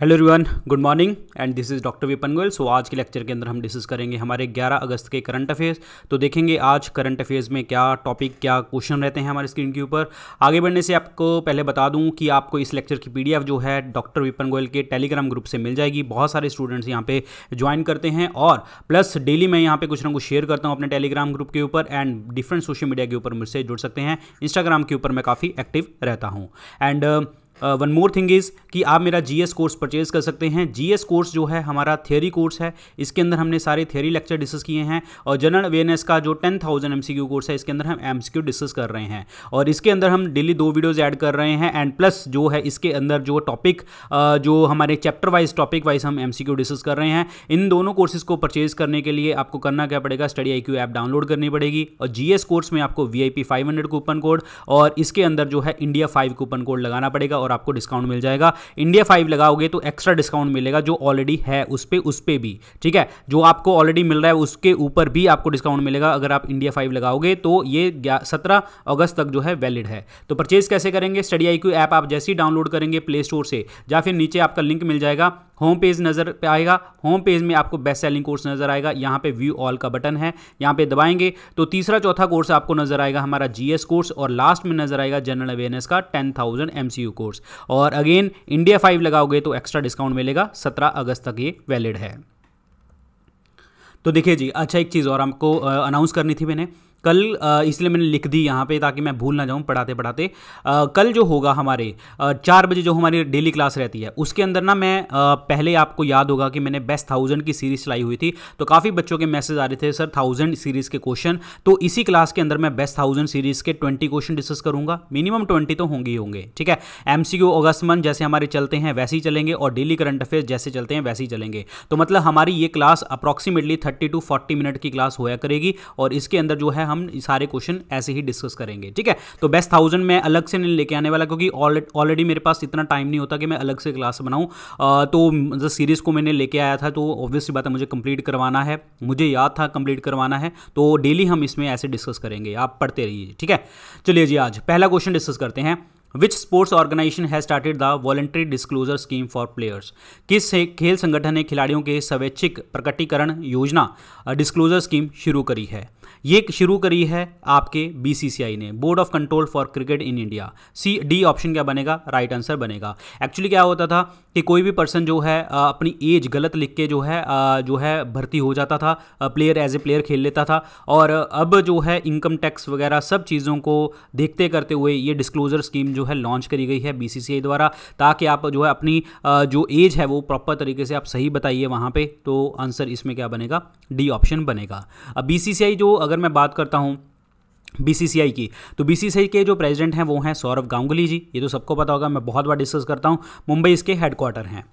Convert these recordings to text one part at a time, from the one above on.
hello everyone good morning and this is doctor Vipan Goyal so आज के lecture के अंदर हम डिस्कस करेंगे हमारे 11 अगस्त के करंट अफेयर्स तो देखेंगे आज करंट अफेयर्स में क्या टॉपिक क्या क्वेश्चन रहते हैं हमारे स्क्रीन के ऊपर आगे बढ़ने से आपको पहले बता दूं कि आपको इस लेक्चर की पीडीएफ जो है डॉक्टर विपन गोयल के टेलीग्राम ग्रुप से मिल जाएगी बहुत सारे स्टूडेंट्स यहाँ पर ज्वाइन करते हैं और प्लस डेली मैं यहाँ पर कुछ ना कुछ शेयर करता हूँ अपने टेलीग्राम ग्रुप के ऊपर एंड डिफरेंट सोशल मीडिया के ऊपर मुझसे जुड़ सकते हैं इंस्टाग्राम के ऊपर मैं काफ़ी एक्टिव रहता हूँ and one more thing is कि आप मेरा जीएस कोर्स परचेज कर सकते हैं जीएस कोर्स जो है हमारा थ्योरी कोर्स है इसके अंदर हमने सारे थ्योरी लेक्चर डिस्कस किए हैं और जनरल अवेयरनेस का जो टेन थाउजेंड एम कोर्स है इसके अंदर हम एम डिस्कस कर रहे हैं और इसके अंदर हम डेली दो वीडियोज़ ऐड कर रहे हैं एंड प्लस जो है इसके अंदर जो टॉपिक uh, जो हमारे चैप्टर वाइज टॉपिक वाइज हम एम डिस्कस कर रहे हैं इन दोनों कोर्सेज को परचेज करने के लिए आपको करना क्या पड़ेगा स्टडी आई ऐप डाउनलोड करनी पड़ेगी और जीएस कोर्स में आपको वी आई कूपन कोड और इसके अंदर जो है इंडिया फाइव कूपन कोड लगाना पड़ेगा और और आपको डिस्काउंट मिल जाएगा इंडिया फाइव लगाओगे तो एक्स्ट्रा डिस्काउंट मिलेगा जो ऑलरेडी है उस पर उस पर भी ठीक है जो आपको ऑलरेडी मिल रहा है उसके ऊपर भी आपको डिस्काउंट मिलेगा अगर आप इंडिया फाइव लगाओगे तो ये सत्रह अगस्त तक जो है वैलिड है तो परचेज कैसे करेंगे स्टडी आई ऐप आप जैसे ही डाउनलोड करेंगे प्ले स्टोर से या फिर नीचे आपका लिंक मिल जाएगा होम पेज नज़र पे आएगा होम पेज में आपको बेस्ट सेलिंग कोर्स नज़र आएगा यहाँ पे व्यू ऑल का बटन है यहाँ पे दबाएंगे तो तीसरा चौथा कोर्स आपको नज़र आएगा हमारा जीएस कोर्स और लास्ट में नज़र आएगा जनरल अवेयरनेस का टेन थाउजेंड एम कोर्स और अगेन इंडिया फाइव लगाओगे तो एक्स्ट्रा डिस्काउंट मिलेगा सत्रह अगस्त तक ये वैलिड है तो देखिए जी अच्छा एक चीज़ और आपको अनाउंस करनी थी मैंने कल इसलिए मैंने लिख दी यहाँ पे ताकि मैं भूल ना जाऊँ पढ़ाते पढ़ाते कल जो होगा हमारे चार बजे जो हमारी डेली क्लास रहती है उसके अंदर ना मैं पहले आपको याद होगा कि मैंने बेस्ट थाउजेंड की सीरीज चलाई हुई थी तो काफ़ी बच्चों के मैसेज आ रहे थे सर थाउजेंड सीरीज़ के क्वेश्चन तो इसी क्लास के अंदर मैं बेस्ट थाउजेंड सीरीज़ के ट्वेंटी क्वेश्चन डिस्कस करूँगा मिनिमम ट्वेंटी तो होंगे ही होंगे ठीक है एम सी मंथ जैसे हमारे चलते हैं वैसे ही चलेंगे और डेली करंट अफेयर्स जैसे चलते हैं वैसे ही चलेंगे तो मतलब हमारी ये class approximately thirty to forty minute की क्लास होया करेगी और इसके अंदर जो है हम सारे क्वेश्चन ऐसे ही डिस्कस करेंगे ठीक है तो बेस्ट थाउजेंड मैं अलग से नहीं लेके आने वाला क्योंकि ऑलरेडी मेरे पास इतना टाइम नहीं होता कि मैं अलग से क्लास बनाऊँ तो जो सीरीज़ को मैंने लेके आया था तो ऑब्वियसली बात है मुझे कंप्लीट करवाना है मुझे याद था कंप्लीट करवाना है तो डेली हम इसमें ऐसे डिस्कस करेंगे आप पढ़ते रहिए ठीक है चलिए जी आज पहला क्वेश्चन डिस्कस करते हैं which sports organisation has started the voluntary disclosure scheme for players किस खेल संगठन ने खिलाड़ियों के स्वैच्छिक प्रकटीकरण योजना डिस्क्लोजर स्कीम शुरू करी है ये शुरू करी है आपके बीसीसीआई ने board of control for cricket in India C D option क्या बनेगा राइट आंसर बनेगा एक्चुअली क्या होता था कि कोई भी पर्सन जो है अपनी एज गलत लिख के जो है जो है भर्ती हो जाता था प्लेयर एज ए प्लेयर खेल लेता था और अब जो है इनकम टैक्स वगैरह सब चीज़ों को देखते करते हुए ये डिस्क्लोजर स्कीम जो है लॉन्च करी गई है बीसीसीआई द्वारा ताकि आप जो है अपनी जो एज है वो प्रॉपर तरीके से आप सही बताइए वहाँ पे तो आंसर इसमें क्या बनेगा डी ऑप्शन बनेगा अब बीसीसीआई जो अगर मैं बात करता हूँ बीसीसीआई की तो बीसीसीआई के जो प्रेसिडेंट हैं वो हैं सौरभ गांगुली जी ये तो सबको पता होगा मैं बहुत बार डिस्कस करता हूँ मुंबई इसके हेडक्वार्टर हैं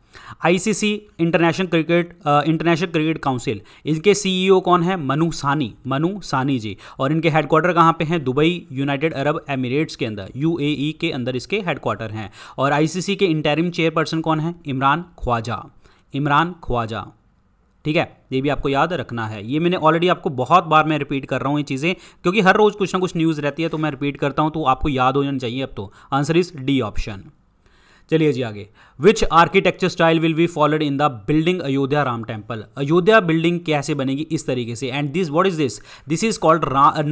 ICC international cricket international cricket council इनके सीईओ e कौन है मनु सानी मनु सानी जी और इनके हेडक्वार्टर कहाँ पे हैं दुबई यूनाइटेड अरब एमिरेट्स के अंदर यूएई e के अंदर इसके हेडक्वार्टर हैं और आईसीसी के इंटरिम चेयरपर्सन कौन है इमरान ख्वाजा इमरान ख्वाजा ठीक है ये भी आपको याद रखना है ये मैंने ऑलरेडी आपको बहुत बार मैं रिपीट कर रहा हूँ ये चीज़ें क्योंकि हर रोज़ कुछ ना कुछ न्यूज़ रहती है तो मैं रिपीट करता हूँ तो आपको याद हो जाना चाहिए अब तो आंसर इज डी ऑप्शन चलिए जी आगे which architecture style will be followed in the building Ayodhya Ram temple Ayodhya building कैसे बनेगी इस तरीके से and this what is this this is called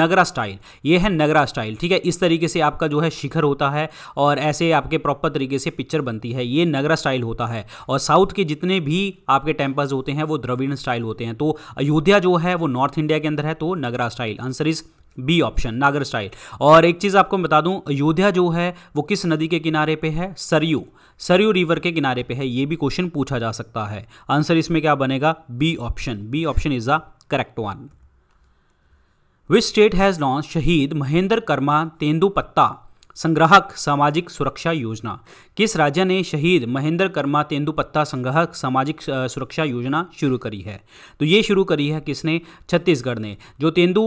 Nagara style ये है नगरा स्टाइल ठीक है इस तरीके से आपका जो है शिखर होता है और ऐसे आपके प्रॉपर तरीके से पिक्चर बनती है ये नगरा स्टाइल होता है और साउथ के जितने भी आपके टेम्पल्स होते हैं वो द्रविड़ स्टाइल होते हैं तो अयोध्या जो है वो नॉर्थ इंडिया के अंदर है तो Nagara style answer is B option Nagar style और एक चीज़ आपको बता दूं अयोध्या जो है वो किस नदी के किनारे पे है सरयू सरयू रिवर रिवर के किनारे पे है ये भी क्वेश्चन पूछा जा सकता है आंसर इसमें क्या बनेगा B option B option is the correct one which state has launch शहीद महेंद्र कर्मा तेंदुपत्ता संग्राहक सामाजिक सुरक्षा योजना किस राज्य ने शहीद महेंद्र कर्मा तेंदुपत्ता संग्राहक सामाजिक सुरक्षा योजना शुरू करी है तो ये शुरू करी है किसने छत्तीसगढ़ ने जो तेंदु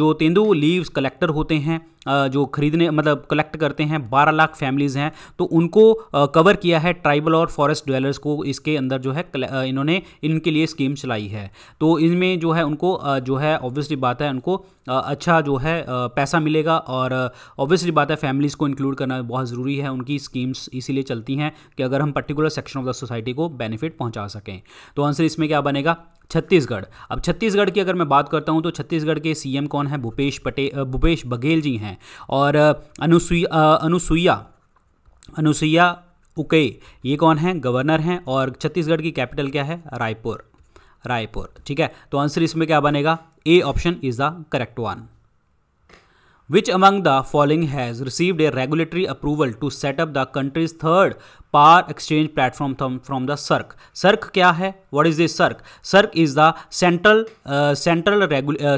जो तेंदु लीव्स कलेक्टर होते हैं जो खरीदने मतलब कलेक्ट करते हैं बारह लाख फैमिलीज़ हैं तो उनको कवर किया है ट्राइबल और फॉरेस्ट ड्वेलर्स को इसके अंदर जो है इन्होंने इनके लिए स्कीम चलाई है तो इनमें जो है उनको जो है ऑब्वियसली बात है उनको अच्छा जो है पैसा मिलेगा और ऑब्वियसली बात है फैमिलीज़ को इंक्लूड करना बहुत ज़रूरी है उनकी स्कीम्स इसीलिए चलती हैं कि अगर हम particular section of the society को बेनिफिट पहुंचा सकें तो आंसर इसमें क्या बनेगा छत्तीसगढ़ अब छत्तीसगढ़ की अगर मैं बात करता हूँ तो छत्तीसगढ़ के सीएम कौन है भूपेश पटेल भूपेश बघेल जी हैं और अनुसुईया अनुसुईया अनुसुईया उके ये कौन है गवर्नर हैं और छत्तीसगढ़ की कैपिटल क्या है रायपुर रायपुर ठीक है तो आंसर इसमें क्या बनेगा A option is the correct one Which among the following has received a regulatory approval to set up the country's third power exchange platform from the CERC CERC क्या है what is this CERC CERC is the central central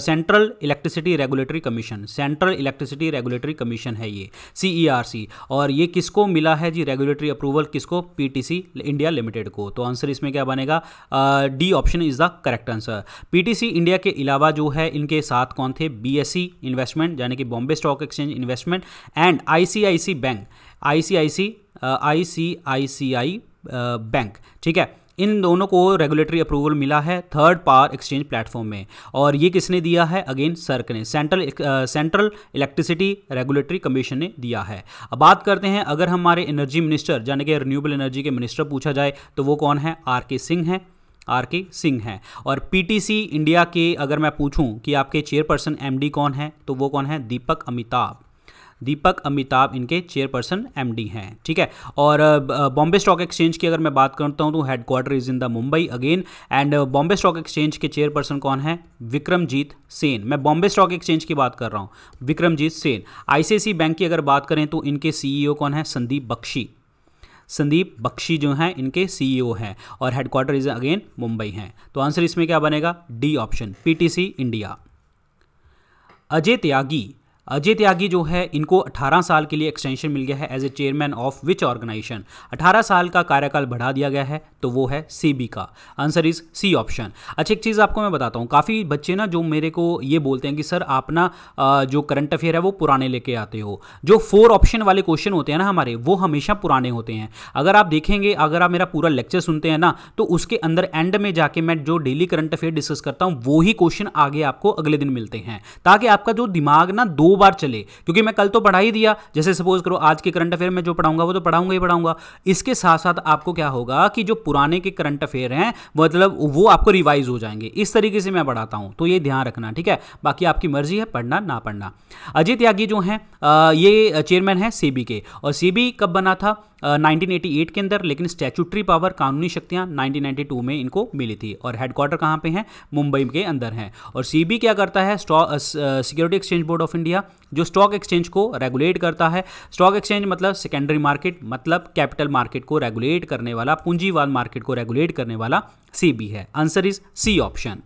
central electricity regulatory commission central electricity regulatory commission है ये C e और ये किसको मिला है जी रेगुलेटरी अप्रूवल किसको पीटीसी इंडिया लिमिटेड को तो आंसर इसमें क्या बनेगा D option is the correct answer PTC India के अलावा जो है इनके साथ कौन थे बीएसई इन्वेस्टमेंट e यानी कि Bombay stock exchange investment and ICIC bank ICIC I C I C I bank ठीक है इन दोनों को रेगुलेटरी अप्रूवल मिला है थर्ड पावर एक्सचेंज प्लेटफॉर्म में और ये किसने दिया है अगेन सर्क ने central central electricity regulatory commission ने दिया है अब बात करते हैं अगर हमारे एनर्जी मिनिस्टर यानी कि रिन्यूएबल एनर्जी के मिनिस्टर पूछा जाए तो वो कौन है आर के सिंह हैं आर के सिंह हैं और पीटीसी इंडिया के अगर मैं पूछूं कि आपके चेयरपर्सन एमडी कौन है तो वो कौन है दीपक अमिताभ दीपक अमिताभ इनके चेयरपर्सन डी हैं ठीक है और बॉम्बे स्टॉक एक्सचेंज की अगर मैं बात करता हूँ तो headquarter is in the Mumbai again and Bombay stock exchange के चेयरपर्सन कौन है विक्रमजीत सेन मैं बॉम्बे स्टॉक एक्सचेंज की बात कर रहा हूँ विक्रमजीत सेन आईसीआईसी बैंक की अगर बात करें तो इनके सीईओ e कौन है संदीप बख्शी संदीप बख्शी जो हैं इनके सीईओ e हैं और हेडक्वार्टर इज अगेन मुंबई हैं तो आंसर इसमें क्या बनेगा D option PTC India Ajay Tyagi Ajay Tyagi जो है इनको 18 साल के लिए एक्सटेंशन मिल गया है as a chairman of which organisation 18 साल का कार्यकाल बढ़ा दिया गया है तो वो है सीबी का आंसर इज सी ऑप्शन अच्छा एक चीज़ आपको मैं बताता हूँ काफ़ी बच्चे ना जो मेरे को ये बोलते हैं कि सर आप ना जो करंट अफेयर है वो पुराने लेके आते हो जो फोर ऑप्शन वाले क्वेश्चन होते हैं ना हमारे वो हमेशा पुराने होते हैं अगर आप देखेंगे अगर आप मेरा पूरा लेक्चर सुनते हैं ना तो उसके अंदर एंड में जाके मैं जो डेली करंट अफेयर डिस्कस करता हूँ वो ही क्वेश्चन आगे आपको अगले दिन मिलते हैं ताकि आपका जो दिमाग ना दो बार चले क्योंकि मैं कल तो पढ़ा ही दिया जैसे सपोज करो आज के करंट अफेयर में जो पढ़ाऊंगा वो तो पढ़ाऊंगा ही पढ़ाऊंगा इसके साथ साथ आपको क्या होगा कि जो पुराने के करंट अफेयर हैं मतलब वो आपको रिवाइज हो जाएंगे इस तरीके से मैं पढ़ाता हूं तो ये ध्यान रखना ठीक है बाकी आपकी मर्जी है पढ़ना ना पढ़ना अजय त्यागी जो है ये चेयरमैन है सीबी के और सीबी कब बना था 1988 के अंदर लेकिन स्टैचूटरी पावर कानूनी शक्तियाँ 1992 में इनको मिली थी और हेडक्वार्टर कहाँ पे हैं मुंबई के अंदर हैं और सीबी क्या करता है security exchange board of India जो स्टॉक एक्सचेंज को रेगुलेट करता है स्टॉक एक्सचेंज मतलब सेकेंडरी मार्केट मतलब कैपिटल मार्केट को रेगुलेट करने वाला पूंजीवाद मार्केट को रेगुलेट करने वाला सी है answer is C option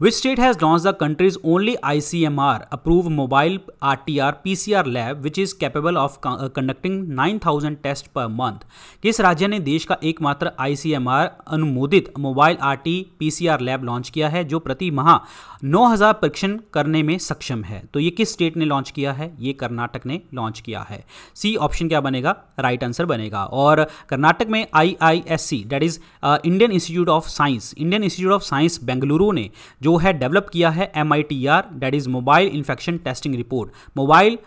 Which state has launched the country's only ICMR approved mobile RTR PCR lab which is capable of uh, conducting 9000 test पर मंथ किस राज्य ने देश का एकमात्र ICMR अनुमोदित mobile RT PCR lab launch किया है जो प्रति माह 9000 परीक्षण करने में सक्षम है तो ये किस स्टेट ने लॉन्च किया है ये कर्नाटक ने लॉन्च किया है सी ऑप्शन क्या बनेगा राइट आंसर बनेगा और कर्नाटक में I I S C that is Indian institute of science Indian institute of science Bengaluru ने जो जो है डेवलप किया है M I T R that is mobile infection testing report mobile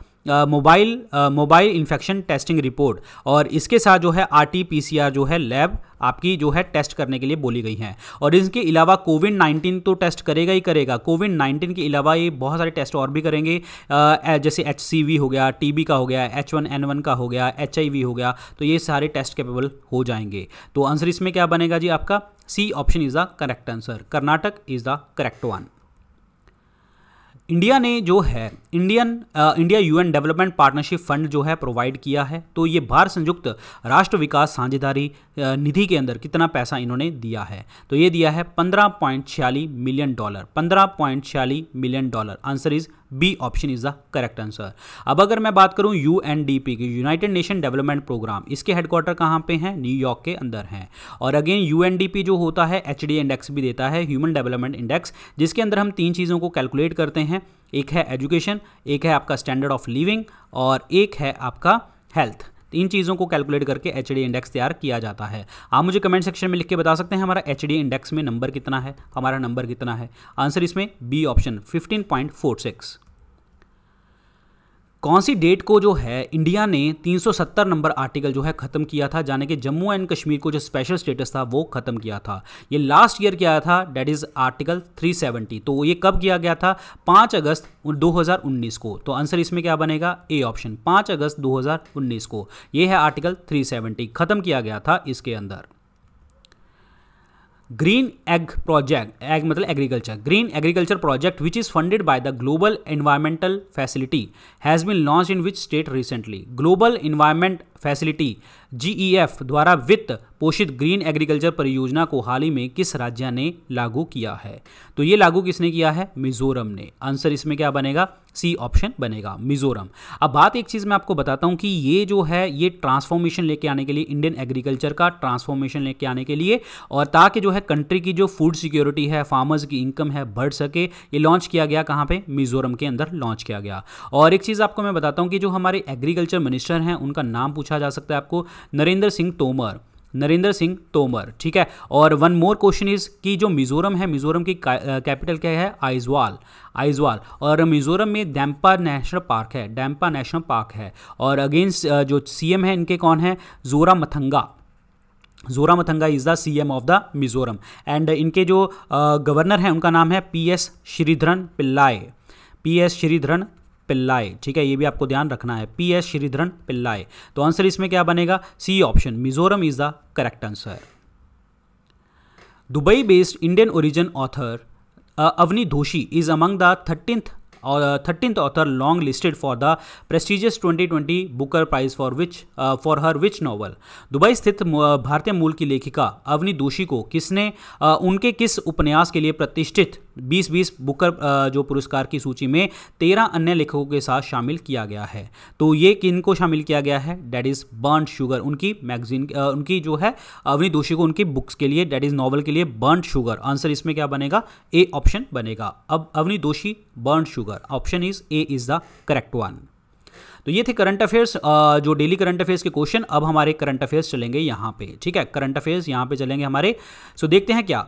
mobile mobile infection testing report और इसके साथ जो है R T P C R जो है लैब आपकी जो है टेस्ट करने के लिए बोली गई हैं और इसके अलावा कोविड नाइन्टीन तो टेस्ट करेगा ही करेगा कोविड नाइन्टीन के अलावा ये बहुत सारे टेस्ट और भी करेंगे जैसे एच हो गया टी का हो गया एच का हो गया एच हो गया तो ये सारे टेस्ट कैपेबल हो जाएंगे तो आंसर इसमें क्या बनेगा जी आपका C option is the correct answer Karnataka is the correct one India ने जो है Indian India UN development partnership fund जो है प्रोवाइड किया है तो ये भारत संयुक्त राष्ट्र विकास साझेदारी निधि के अंदर कितना पैसा इन्होंने दिया है तो ये दिया है पंद्रह पॉइंट मिलियन डॉलर पंद्रह point million dollar answer is B option is the correct answer अब अगर मैं बात करूं पी की यूनाइटेड नेशन डेवलपमेंट प्रोग्राम इसके हेडक्वार्टर कहाँ पे हैं न्यूयॉर्क के अंदर हैं और again U N D P जो होता है एच डी इंडेक्स भी देता है ह्यूमन डेवलपमेंट इंडेक्स जिसके अंदर हम तीन चीज़ों को कैलकुलेट करते हैं एक है एजुकेशन एक है आपका स्टैंडर्ड ऑफ लिविंग और एक है आपका हेल्थ तो इन चीज़ों को कैलकुलेट करके एच इंडेक्स तैयार किया जाता है आप मुझे कमेंट सेक्शन में लिख के बता सकते हैं हमारा एच इंडेक्स में नंबर कितना है हमारा नंबर कितना है आंसर इसमें बी ऑप्शन फिफ्टीन कौन सी डेट को जो है इंडिया ने 370 नंबर आर्टिकल जो है ख़त्म किया था जाने कि जम्मू एंड कश्मीर को जो स्पेशल स्टेटस था वो ख़त्म किया था ये लास्ट ईयर किया था डेट इज़ आर्टिकल 370 तो ये कब किया गया था 5 अगस्त 2019 को तो आंसर इसमें क्या बनेगा ए ऑप्शन 5 अगस्त 2019 को ये है आर्टिकल 370 ख़त्म किया गया था इसके अंदर green egg project egg metal agriculture green agriculture project which is funded by the global environmental facility has been launched in which state recently global environment facility जी e द्वारा वित्त पोषित ग्रीन एग्रीकल्चर परियोजना को हाल ही में किस राज्य ने लागू किया है तो ये लागू किसने किया है मिजोरम ने आंसर इसमें क्या बनेगा सी ऑप्शन बनेगा मिजोरम अब बात एक चीज़ मैं आपको बताता हूँ कि ये जो है ये ट्रांसफॉर्मेशन लेके आने के लिए इंडियन एग्रीकल्चर का ट्रांसफॉर्मेशन लेके आने के लिए और ताकि जो है कंट्री की जो फूड सिक्योरिटी है फार्मर्स की इनकम है बढ़ सके ये लॉन्च किया गया कहाँ पर मिजोरम के अंदर लॉन्च किया गया और एक चीज़ आपको मैं बताता हूँ कि जो हमारे एग्रीकल्चर मिनिस्टर हैं उनका नाम पूछा पूछा जा सकता है आपको नरेंद्र सिंह तोमर नरेंद्र सिंह तोमर ठीक है और वन मोर क्वेश्चन इज कि जो मिजोरम है मिजोरम की कैपिटल क्या है आइजवाल आइजवाल और मिजोरम में डैम्पा नेशनल पार्क है डैम्पा नेशनल पार्क है और अगेंस्ट जो सीएम है इनके कौन है Zoramthanga Zoramthanga is the CM of the Mizoram and इनके जो गवर्नर हैं उनका नाम है P S Sreedharan Pillai P S Sreedharan Pillai ठीक है ये भी आपको ध्यान रखना है पी एस श्रीधरन पिल्लाए तो आंसर इसमें क्या बनेगा C option Mizoram is the correct answer Dubai based Indian origin author Avni Doshi is among the thirteenth और thirteen author long listed for the prestigious 2020 Booker prize for which for her which novel Dubai स्थित uh, भारतीय मूल की लेखिका अवनी दोषी को किसने uh, उनके किस उपन्यास के लिए प्रतिष्ठित 2020 बुकर uh, जो पुरस्कार की सूची में तेरह अन्य लेखकों के साथ शामिल किया गया है तो ये किन को शामिल किया गया है डैट इज़ बर्न शुगर उनकी मैगजीन uh, उनकी जो है अवनी दोषी को उनकी बुक्स के लिए डैट इज़ नॉवल के लिए बर्न शुगर आंसर इसमें क्या बनेगा ए ऑप्शन बनेगा अब अवनी दोषी बर्न शुगर होगा option is A is the correct one तो ये थे करंट अफेयर्स जो डेली करंट अफेयर्स के क्वेश्चन अब हमारे करंट अफेयर्स चलेंगे यहाँ पे ठीक है करंट अफेयर्स यहाँ पे चलेंगे हमारे सो so, देखते हैं क्या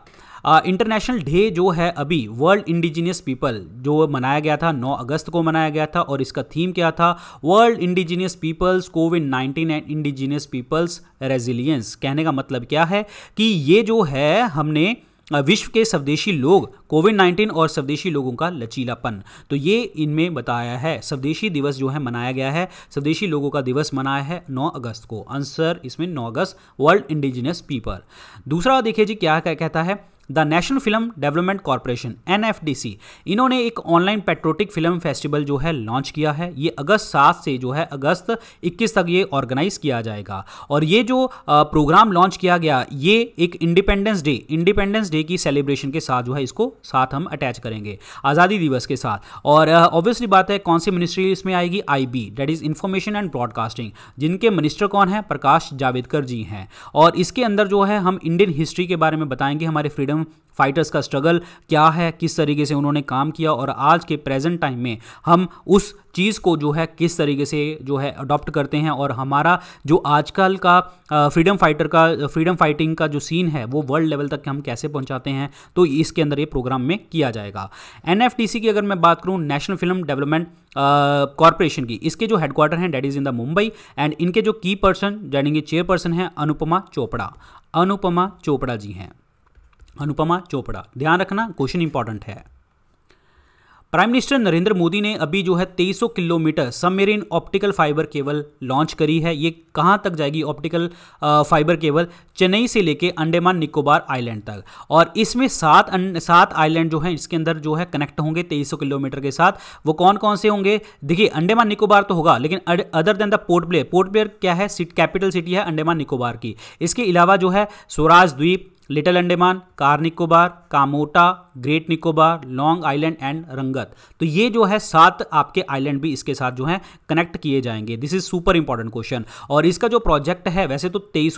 इंटरनेशनल डे जो है अभी वर्ल्ड इंडिजिनियस पीपल जो मनाया गया था 9 अगस्त को मनाया गया था और इसका थीम क्या था world indigenous peoples COVID 19 and indigenous peoples resilience कहने का मतलब क्या है कि ये जो है हमने विश्व के स्वदेशी लोग कोविड 19 और स्वदेशी लोगों का लचीलापन तो ये इनमें बताया है स्वदेशी दिवस जो है मनाया गया है स्वदेशी लोगों का दिवस मनाया है 9 अगस्त को आंसर इसमें 9 अगस्त वर्ल्ड इंडिजिनियस पीपल दूसरा देखिए जी क्या कहता है the national film development corporation एन इन्होंने एक ऑनलाइन पेट्रोटिक फिल्म फेस्टिवल जो है लॉन्च किया है ये अगस्त सात से जो है अगस्त इक्कीस तक ये ऑर्गेनाइज किया जाएगा और ये जो प्रोग्राम लॉन्च किया गया ये एक इंडिपेंडेंस डे इंडिपेंडेंस डे की सेलिब्रेशन के साथ जो है इसको साथ हम अटैच करेंगे आज़ादी दिवस के साथ और ऑब्वियसली बात है कौन सी मिनिस्ट्री इसमें आएगी I B that is information and broadcasting जिनके मिनिस्टर कौन है प्रकाश जावेदकर जी हैं और इसके अंदर जो है हम इंडियन हिस्ट्री के बारे में बताएंगे हमारे फ्रीडम फ्रीडम फाइटर्स का स्ट्रगल क्या है किस तरीके से उन्होंने काम किया और आज के प्रेजेंट टाइम में हम उस चीज़ को जो है किस तरीके से जो है अडॉप्ट करते हैं और हमारा जो आजकल का फ्रीडम फाइटर का फ्रीडम फाइटिंग का जो सीन है वो वर्ल्ड लेवल तक हम कैसे पहुंचाते हैं तो इसके अंदर ये प्रोग्राम में किया जाएगा एन की अगर मैं बात करूँ नेशनल फिल्म डेवलपमेंट कॉरपोरेशन की इसके जो हेडक्वार्टर हैं that is in the Mumbai and इनके जो की पर्सन यानी कि चेयरपर्सन हैं अनुपमा चोपड़ा अनुपमा चोपड़ा जी हैं अनुपमा चोपड़ा ध्यान रखना क्वेश्चन इंपॉर्टेंट है प्राइम मिनिस्टर नरेंद्र मोदी ने अभी जो है 2300 kilometre submarine optical fibre cable launch करी है ये कहाँ तक जाएगी ऑप्टिकल फाइबर केबल चेन्नई से लेके अंडेमान निकोबार आइलैंड तक और इसमें सात सात आइलैंड जो है इसके अंदर जो है कनेक्ट होंगे 2300 किलोमीटर के साथ वो कौन कौन से होंगे देखिए अंडेमान निकोबार तो होगा लेकिन other than the Port Blair Port Blair क्या है कैपिटल सिटी है अंडेमान निकोबार की इसके अलावा जो है स्वराज द्वीप लिटिल अंडेमान कार निकोबार कामोटा ग्रेट निकोबार लॉन्ग आइलैंड एंड रंगत तो ये जो है सात आपके आइलैंड भी इसके साथ जो है कनेक्ट किए जाएंगे this is super important question और इसका जो प्रोजेक्ट है वैसे तो तेईस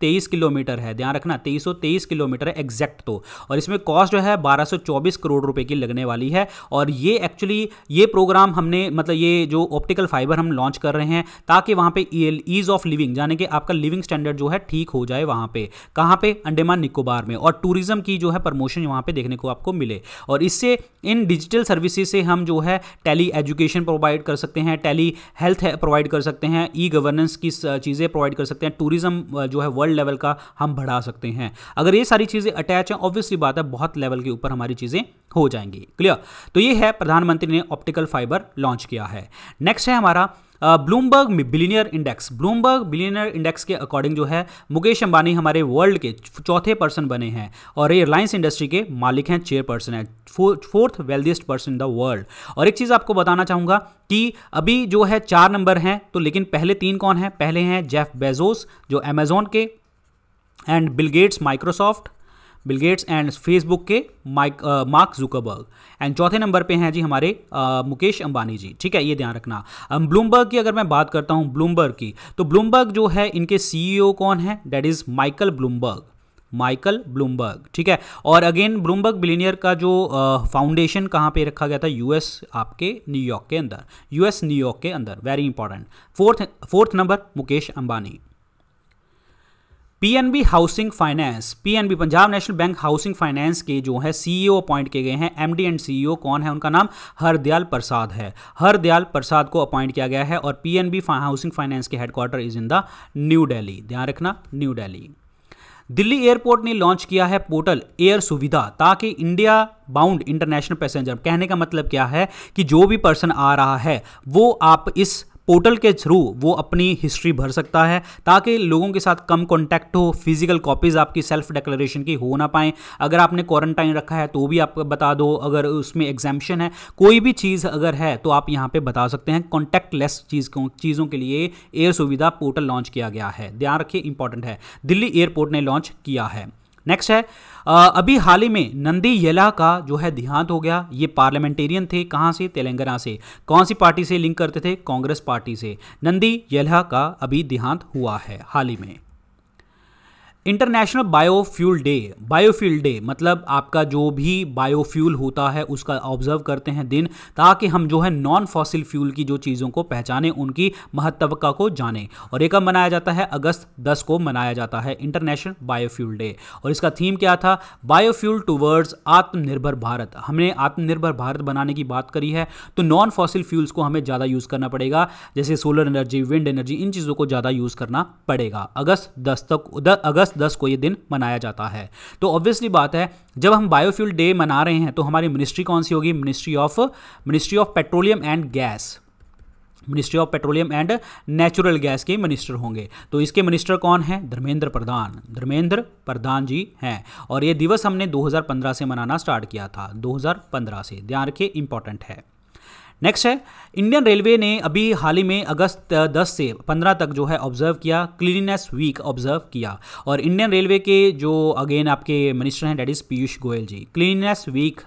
तेईस किलोमीटर है ध्यान रखना तेईस सौ तेईस किलोमीटर एग्जैक्ट तो और इसमें कॉस्ट जो है बारह सौ चौबीस करोड़ रुपए की लगने वाली है और ये एक्चुअली ये प्रोग्राम हमने मतलब ये जो ऑप्टिकल फाइबर हम लॉन्च कर रहे हैं ताकि वहां पे ईज ऑफ लिविंग यानी कि आपका लिविंग स्टैंडर्ड जो है ठीक हो जाए वहां पे कहाँ पे अंडेमान निकोबार में और टूरिज्म की जो है प्रमोशन वहाँ पे देखने को आपको मिले और इससे इन डिजिटल सर्विसेज से हम जो है टेली एजुकेशन प्रोवाइड कर सकते हैं टेली हेल्थ प्रोवाइड कर सकते हैं ई गवर्नेंस की चीज़ें प्रोवाइड कर सकते हैं टूरिज्म जो है वर्ल्ड वर्ल्ड लेवल का हम बढ़ा सकते हैं अगर ये सारी चीज़ें अटैच हैं ऑब्वियसली बात है बहुत लेवल के ऊपर हमारी चीज़ें हो जाएंगी क्लियर तो ये है प्रधानमंत्री ने ऑप्टिकल फाइबर लॉन्च किया है नेक्स्ट है हमारा Bloomberg billionaire index Bloomberg billionaire index के अकॉर्डिंग जो है मुकेश अंबानी हमारे वर्ल्ड के चौथे पर्सन बने हैं और एयरलाइंस इंडस्ट्री के मालिक हैं चेयरपर्सन है fourth wealthiest person in the world और एक चीज़ आपको बताना चाहूँगा कि अभी जो है चार नंबर हैं तो लेकिन पहले तीन कौन हैं पहले हैं जेफ बेजोस जो अमेजोन के and Bill Gates Microsoft Bill Gates and Facebook के माइक मार्क जुकरबर्ग एंड चौथे नंबर पे हैं जी हमारे आ, मुकेश अंबानी जी ठीक है ये ध्यान रखना ब्लूमबर्ग की अगर मैं बात करता हूँ ब्लूमबर्ग की तो ब्लूमबर्ग जो है इनके सीईओ e कौन है that is Michael Bloomberg Michael Bloomberg ठीक है और अगेन ब्लूमबर्ग बिलीनियर का जो फाउंडेशन कहाँ पे रखा गया था यूएस आपके न्यूयॉर्क के अंदर यूएस न्यूयॉर्क के अंदर very important fourth fourth number Mukesh Ambani PNB housing finance PNB Punjab national bank housing finance के जो है सीईओ अपॉइंट किए गए हैं एमडी एंड सीईओ कौन है उनका नाम हरदयाल प्रसाद है हरदयाल प्रसाद को अपॉइंट किया गया है और पीएनबी हाउसिंग फाइनेंस के headquarter is in the New Delhi ध्यान रखना न्यू दिल्ली दिल्ली एयरपोर्ट ने लॉन्च किया है पोर्टल एयर सुविधा ताकि इंडिया बाउंड इंटरनेशनल पैसेंजर कहने का मतलब क्या है कि जो भी पर्सन आ रहा है वो आप इस पोर्टल के थ्रू वो अपनी हिस्ट्री भर सकता है ताकि लोगों के साथ कम कॉन्टैक्ट हो फिजिकल कॉपीज़ आपकी सेल्फ डिक्लेरेशन की हो ना पाएँ अगर आपने क्वारंटाइन रखा है तो भी आप बता दो अगर उसमें एग्जामेशन है कोई भी चीज़ अगर है तो आप यहाँ पर बता सकते हैं कॉन्टैक्ट लेस चीज़ चीज़ों के लिए एयर सुविधा पोर्टल लॉन्च किया गया है ध्यान रखिए इंपॉर्टेंट है दिल्ली एयरपोर्ट ने लॉन्च किया है नेक्स्ट है अभी हाल ही में नंदी येला का जो है देहांत हो गया ये पार्लियामेंटेरियन थे कहाँ से तेलंगाना से कौन सी पार्टी से लिंक करते थे कांग्रेस पार्टी से नंदी येला का अभी देहांत हुआ है हाल ही में international biofuel day biofuel day मतलब आपका जो भी बायोफ्यूल होता है उसका ऑब्जर्व करते हैं दिन ताकि हम जो है नॉन फॉसिल फ्यूल की जो चीज़ों को पहचानें उनकी महत्वका को जाने और एक मनाया जाता है अगस्त दस को मनाया जाता है इंटरनेशनल बायोफ्यूल डे और इसका थीम क्या था बायोफ्यूल टूवर्ड्स आत्मनिर्भर भारत हमने आत्मनिर्भर भारत बनाने की बात करी है तो नॉन फॉसिल फ्यूल्स को हमें ज़्यादा यूज़ करना पड़ेगा जैसे सोलर एनर्जी विंड एनर्जी इन चीज़ों को ज़्यादा यूज़ करना पड़ेगा अगस्त दस तक अगस्त अगस्त दस को ये दिन मनाया जाता है तो ऑब्वियसली बात है जब हम बायोफ्यूल डे मना रहे हैं तो हमारी मिनिस्ट्री कौन सी होगी ministry of ministry of petroleum and gas ministry of petroleum and natural gas के मिनिस्टर होंगे तो इसके मिनिस्टर कौन हैं धर्मेंद्र प्रधान धर्मेंद्र प्रधान जी हैं और ये दिवस हमने 2015 से मनाना स्टार्ट किया था 2015 से ध्यान रखिए इंपॉर्टेंट है नेक्स्ट है इंडियन रेलवे ने अभी हाल ही में अगस्त 10 से 15 तक जो है ऑब्जर्व किया क्लीनिनेस वीक ऑब्जर्व किया और इंडियन रेलवे के जो अगेन आपके मिनिस्टर हैं that is Piyush Goyal ji cleanliness week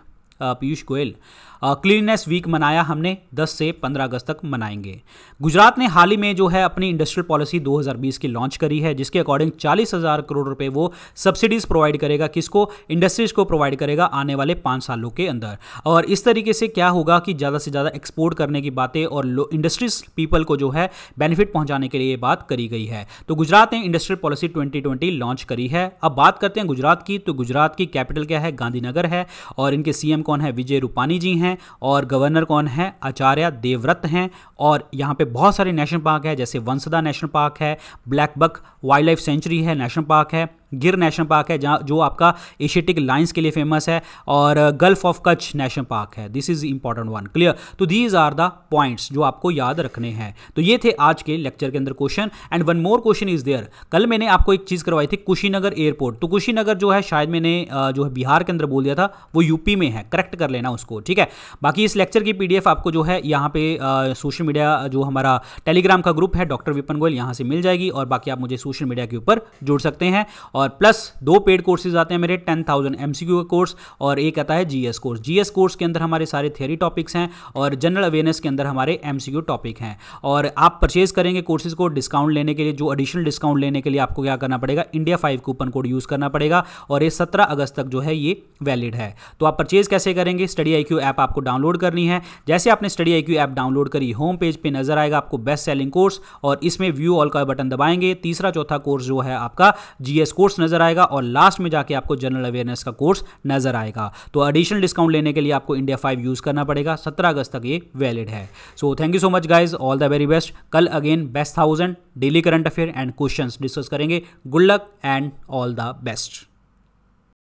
Piyush Goyal cleanliness week मनाया हमने 10 से 15 अगस्त तक मनाएंगे गुजरात ने हाल ही में जो है अपनी इंडस्ट्रियल पॉलिसी 2020 की लॉन्च करी है जिसके अकॉर्डिंग चालीस हज़ार करोड़ रुपए वो सब्सिडीज़ प्रोवाइड करेगा किसको इंडस्ट्रीज़ को प्रोवाइड करेगा आने वाले पाँच सालों के अंदर और इस तरीके से क्या होगा कि ज़्यादा से ज़्यादा एक्सपोर्ट करने की बातें और इंडस्ट्रीज पीपल को जो है बेनिफिट पहुंचाने के लिए ये बात करी गई है तो गुजरात ने इंडस्ट्रियल पॉलिसी 2020 लॉन्च करी है अब बात करते हैं गुजरात की तो गुजरात की कैपिटल क्या है गांधीनगर है और इनके सीएम कौन है विजय रूपानी जी हैं हैं और गवर्नर कौन है आचार्य देवव्रत हैं और यहाँ पे बहुत सारे नेशनल पार्क है जैसे वंसदा नेशनल पार्क है black buck wildlife sanctuary है नेशनल पार्क है गिर नेशनल पार्क है जहाँ जो आपका एशियाटिक लाइन्स के लिए फेमस है और gulf of Kutch national park है this is important one clear तो दीज आर द पॉइंट्स जो आपको याद रखने हैं तो ये थे आज के लेक्चर के अंदर question and one more question is there कल मैंने आपको एक चीज़ करवाई थी कुशीनगर एयरपोर्ट तो कुशीनगर जो है शायद मैंने जो है बिहार के अंदर बोल दिया था वो यूपी में है करेक्ट कर लेना उसको ठीक है बाकी इस लेक्चर की पीडीएफ आपको जो है यहाँ पे सोशल मीडिया जो हमारा टेलीग्राम का ग्रुप है डॉक्टर विपन गोयल यहाँ से मिल जाएगी और बाकी आप मुझे सोशल मीडिया के ऊपर जुड़ सकते हैं और और प्लस दो पेड कोर्सेज आते हैं मेरे टेन थाउजेंड एम का कोर्स और एक आता है जीएस कोर्स जीएस कोर्स के अंदर हमारे सारे थियरी टॉपिक्स हैं और जनरल अवेयरनेस के अंदर हमारे एम टॉपिक हैं और आप परचेज करेंगे कोर्सेज को डिस्काउंट लेने के लिए जो एडिशनल डिस्काउंट लेने के लिए आपको क्या करना पड़ेगा India five coupon code use करना पड़ेगा और ये सत्रह अगस्त तक जो है ये वैलिड है तो आप परचेज कैसे करेंगे स्टडी आई क्यू ऐप आपको डाउनलोड करनी है जैसे आपने study I Q app download करी होम पेज पर नजर आएगा आपको बेस्ट सेलिंग कोर्स और इसमें व्यू ऑल का बटन दबाएंगे तीसरा चौथा कोर्स जो है आपका जीएस कोर्स कोर्स नजर आएगा और लास्ट में जाके आपको जनरल अवेयरनेस का कोर्स नजर आएगा तो एडिशनल डिस्काउंट लेने के लिए आपको इंडिया फाइव यूज़ करना पड़ेगा सत्रह अगस्त तक ये वैलिड है so thank you so much guys all the very best कल again best thousand daily current affair and question discuss करेंगे good luck and all the best